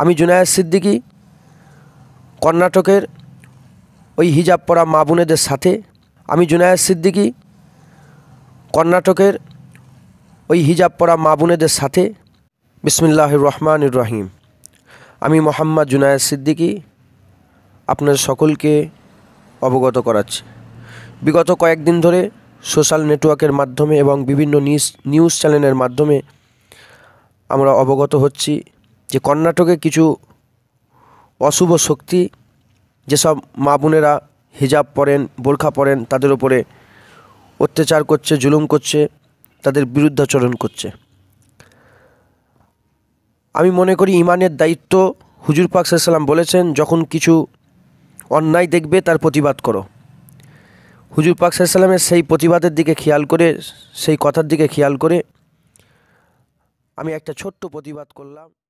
আমি জুনায়দ সিদ্দিকি কর্ণাটকের ওই হিজাব পরা মা বোনেদের সাথে আমি জুনায়দ সিদ্দিকি কর্ণাটকের ওই হিজাব পরা মা বোনেদের সাথে বিসমিল্লাহ রহমান রহিম আমি মোহাম্মদ জুনায়দ সিদ্দিকি আপনাদের সকলকে অবগত করাচ্ছি বিগত কয়েকদিন ধরে সোশ্যাল নেটওয়ার্কের মাধ্যমে এবং বিভিন্ন নিউজ নিউজ চ্যানেলের মাধ্যমে আমরা অবগত হচ্ছি যে কর্ণাটকে কিছু অশুভ শক্তি যেসব মা বোনেরা হিজাব পরেন বোরখা পরেন তাদের ওপরে অত্যাচার করছে জুলুম করছে তাদের বিরুদ্ধাচরণ করছে আমি মনে করি ইমানের দায়িত্ব হুজুর পাক সাল্লাম বলেছেন যখন কিছু অন্যায় দেখবে তার প্রতিবাদ করো হুজুর পাক সাল্লামের সেই প্রতিবাদের দিকে খেয়াল করে সেই কথার দিকে খেয়াল করে আমি একটা ছোট্ট প্রতিবাদ করলাম